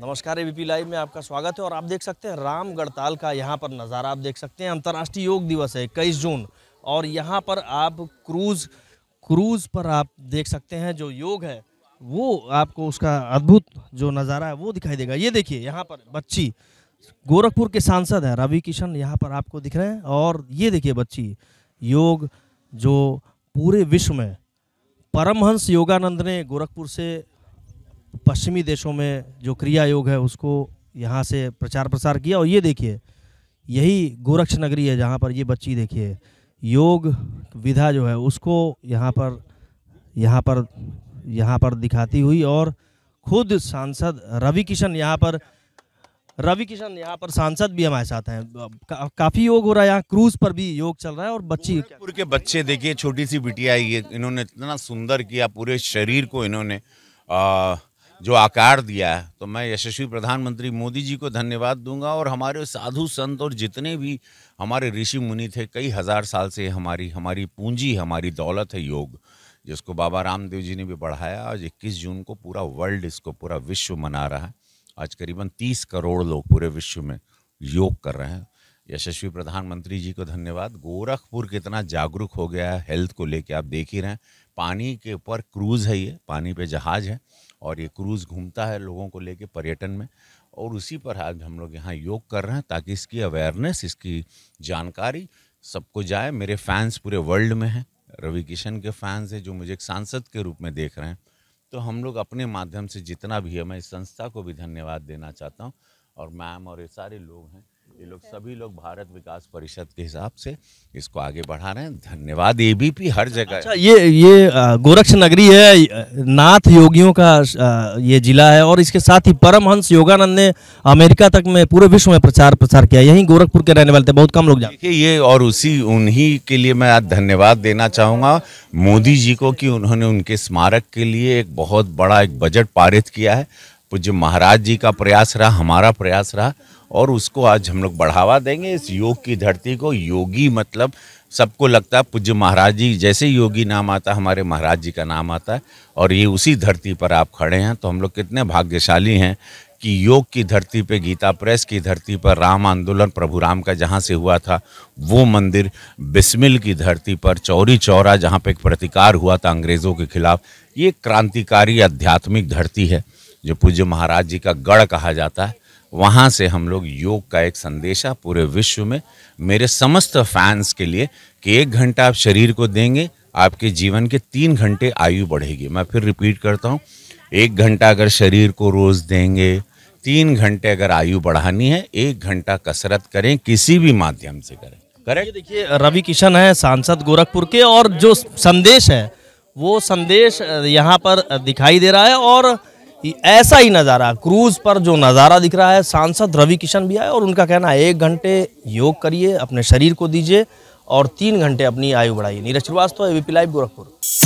नमस्कार ABP live में आपका स्वागत है और आप देख सकते हैं राम गढ़ताल का यहाँ पर नज़ारा आप देख सकते हैं अंतर्राष्ट्रीय योग दिवस है इक्कीस जून और यहाँ पर आप क्रूज़ क्रूज़ पर आप देख सकते हैं जो योग है वो आपको उसका अद्भुत जो नज़ारा है वो दिखाई देगा ये देखिए यहाँ पर बच्ची गोरखपुर के सांसद हैं रवि किशन यहाँ पर आपको दिख रहे हैं और ये देखिए बच्ची योग जो पूरे विश्व में परमहंस योगानंद ने गोरखपुर से पश्चिमी देशों में जो क्रिया योग है उसको यहाँ से प्रचार प्रसार किया और ये देखिए यही गोरक्ष नगरी है जहाँ पर ये बच्ची देखिए योग विधा जो है उसको यहाँ पर यहाँ पर यहाँ पर दिखाती हुई और खुद सांसद रवि किशन यहाँ पर रवि किशन यहाँ पर सांसद भी हमारे साथ हैं का, काफी योग हो रहा है यहाँ क्रूज पर भी योग चल रहा है और बच्ची पूरे के बच्चे देखिए छोटी सी बिटिया ये इन्होंने इतना सुंदर किया पूरे शरीर को इन्होंने आ, जो आकार दिया है तो मैं यशस्वी प्रधानमंत्री मोदी जी को धन्यवाद दूंगा और हमारे साधु संत और जितने भी हमारे ऋषि मुनि थे कई हज़ार साल से हमारी हमारी पूंजी हमारी दौलत है योग जिसको बाबा रामदेव जी ने भी बढ़ाया आज 21 जून को पूरा वर्ल्ड इसको पूरा विश्व मना रहा है आज करीबन 30 करोड़ लोग पूरे विश्व में योग कर रहे हैं यशस्वी प्रधानमंत्री जी को धन्यवाद गोरखपुर कितना जागरूक हो गया है हेल्थ को लेके आप देख ही रहे हैं पानी के ऊपर क्रूज़ है ये पानी पे जहाज़ है और ये क्रूज़ घूमता है लोगों को लेके पर्यटन में और उसी पर आज हम लोग यहाँ योग कर रहे हैं ताकि इसकी अवेयरनेस इसकी जानकारी सबको जाए मेरे फैंस पूरे वर्ल्ड में हैं रवि किशन के फैंस हैं जो मुझे एक सांसद के रूप में देख रहे हैं तो हम लोग अपने माध्यम से जितना भी है मैं इस संस्था को भी धन्यवाद देना चाहता हूँ और मैम और ये सारे लोग हैं ये लोग सभी लोग भारत विकास परिषद के हिसाब से इसको आगे बढ़ा रहे हैं धन्यवाद एबीपी हर जगह अच्छा ये ये गोरक्ष नगरी है नाथ योगियों का ये जिला है और इसके साथ ही परमहंस योगानंद ने अमेरिका तक में पूरे विश्व में प्रचार प्रसार किया यही गोरखपुर के रहने वाले थे बहुत कम लोग जानते ये और उसी उन्ही के लिए मैं आज धन्यवाद देना चाहूंगा मोदी जी को कि उन्होंने उनके स्मारक के लिए एक बहुत बड़ा एक बजट पारित किया है पूज्य महाराज जी का प्रयास रहा हमारा प्रयास रहा और उसको आज हम लोग बढ़ावा देंगे इस योग की धरती को योगी मतलब सबको लगता है पूज्य महाराज जी जैसे योगी नाम आता हमारे महाराज जी का नाम आता है और ये उसी धरती पर आप खड़े हैं तो हम लोग कितने भाग्यशाली हैं कि योग की धरती पे गीता प्रेस की धरती पर राम आंदोलन प्रभु राम का जहाँ से हुआ था वो मंदिर बिस्मिल की धरती पर चौरी चौरा जहाँ पे एक प्रतिकार हुआ था अंग्रेज़ों के खिलाफ ये क्रांतिकारी आध्यात्मिक धरती है जो पूज्य महाराज जी का गढ़ कहा जाता है वहाँ से हम लोग योग का एक संदेशा पूरे विश्व में मेरे समस्त फैंस के लिए कि एक घंटा आप शरीर को देंगे आपके जीवन के तीन घंटे आयु बढ़ेगी मैं फिर रिपीट करता हूँ एक घंटा अगर शरीर को रोज़ देंगे तीन घंटे अगर आयु बढ़ानी है एक घंटा कसरत करें किसी भी माध्यम से करें करेक्ट देखिए रवि किशन है सांसद गोरखपुर के और जो संदेश है वो संदेश यहाँ पर दिखाई दे रहा है और ऐसा ही नज़ारा क्रूज़ पर जो नज़ारा दिख रहा है सांसद रवि किशन भी आए और उनका कहना है एक घंटे योग करिए अपने शरीर को दीजिए और तीन घंटे अपनी आयु बढ़ाइए Neeraj Srivastava A B P live Gorakhpur